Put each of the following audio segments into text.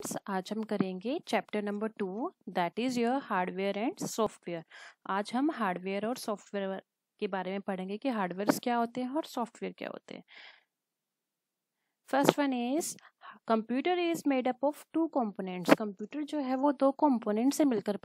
friends आज हम करेंगे chapter number two that is your hardware and software आज हम हार्डवेयर और सॉफ्टवेयर के बारे में पढ़ेंगे कि हार्डवेयर क्या होते हैं और सॉफ्टवेयर क्या होते हैं first one is computer is made up of two components computer जो है वो दो कंपोनेंट से मिलकर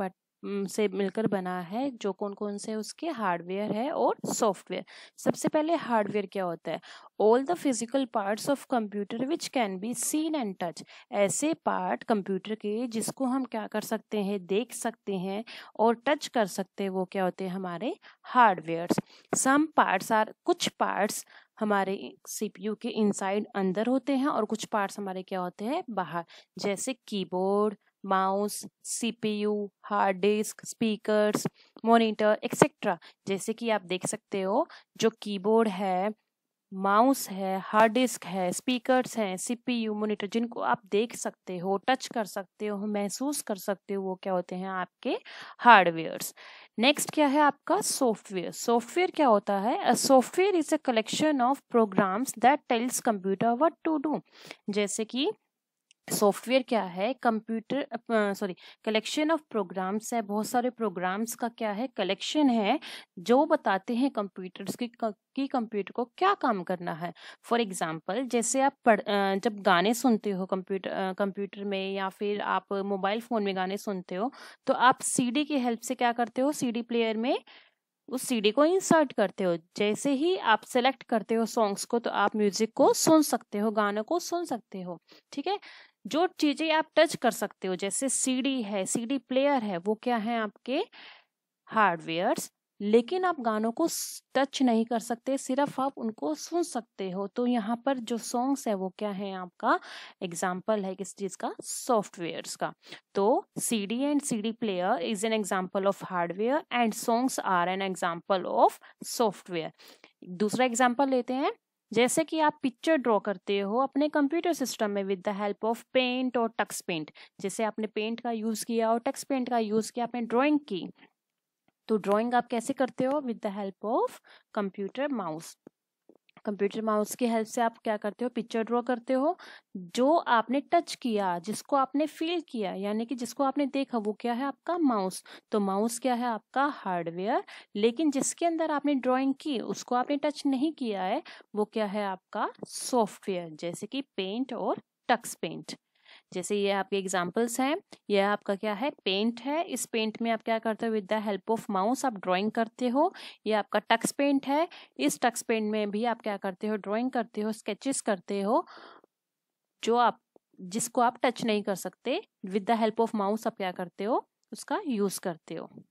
से मिलकर बना है जो कौन कौन से उसके हार्डवेयर है और सॉफ्टवेयर सबसे पहले हार्डवेयर क्या होता है all the physical parts of computer which can be seen and touch ऐसे पार्ट कंप्यूटर के जिसको हम क्या कर सकते हैं देख सकते हैं और टच कर सकते हैं वो क्या होते हैं हमारे हार्डवेयर्स सम पार्ट्स आर कुछ पार्ट्स हमारे सीपीयू के इनसाइड अंदर होते हैं और कुछ पार्ट्स हमारे क्या होते हैं बाहर जैसे keyboard mouse CPU hard disk speakers monitor etcetera जैसे कि आप देख सकते हो जो कीबोर्ड है माउस है हार्ड डिस्क है स्पीकर्स हैं सीपीयू मॉनिटर जिनको आप देख सकते हो टच कर सकते हो महसूस कर सकते हो वो क्या होते हैं आपके हार्डवेयर्स नेक्स्ट क्या है आपका सॉफ्टवेयर सॉफ्टवेयर क्या होता है software is a collection of programs that tells computer what to do जैसे कि सॉफ्टवेयर क्या है computer sorry collection of programs है बहुत सारे प्रोग्राम्स का क्या है कलेक्शन है जो बताते हैं कंप्यूटर्स की कि कंप्यूटर को क्या काम करना है फॉर एग्जाम्पल जैसे आप पढ़ जब गाने सुनते हो कंप्यूटर कंप्यूटर में या फिर आप मोबाइल फ़ोन में गाने सुनते हो तो आप सीडी की हेल्प से क्या करते हो सीडी प्लेयर में उस सीडी को इंसर्ट करते हो जैसे ही आप सेलेक्ट करते हो सॉन्ग्स को तो आप म्यूजिक को सुन सकते हो गानों को सुन सकते हो ठीक है जो चीजें आप टच कर सकते हो जैसे सीडी है सीडी प्लेयर है वो क्या है आपके हार्डवेयर लेकिन आप गानों को टच नहीं कर सकते सिर्फ आप उनको सुन सकते हो तो यहाँ पर जो सॉन्ग्स है वो क्या है आपका एग्जाम्पल है किस चीज़ का सॉफ्टवेयर का तो C D and C D player is an example of hardware and songs are an example of software दूसरा एग्जाम्पल लेते हैं जैसे कि आप पिक्चर ड्रॉ करते हो अपने कंप्यूटर सिस्टम में with the help of paint और टक्स पेंट जैसे आपने पेंट का यूज़ किया और टक्स पेंट का यूज़ किया आपने ड्राइंग की तो ड्राइंग आप कैसे करते हो with the help of computer mouse computer mouse की हेल्प से आप क्या करते हो पिक्चर ड्रॉ करते हो जो आपने टच किया जिसको आपने फील किया यानी कि जिसको आपने देखा वो क्या है आपका माउस तो माउस क्या है आपका हार्डवेयर लेकिन जिसके अंदर आपने ड्राइंग की उसको आपने टच नहीं किया है वो क्या है आपका सॉफ्टवेयर जैसे कि पेंट और टक्स पेंट जैसे ये आपके एग्जाम्पल्स हैं ये आपका क्या है पेंट है इस पेंट में आप क्या करते हो with the help of mouse आप ड्राइंग करते हो ये आपका टक्स पेंट है इस टक्स पेंट में भी आप क्या करते हो ड्राइंग करते हो स्केचेस करते हो जो आप जिसको आप टच नहीं कर सकते with the help of mouse आप क्या करते हो उसका यूज़ करते हो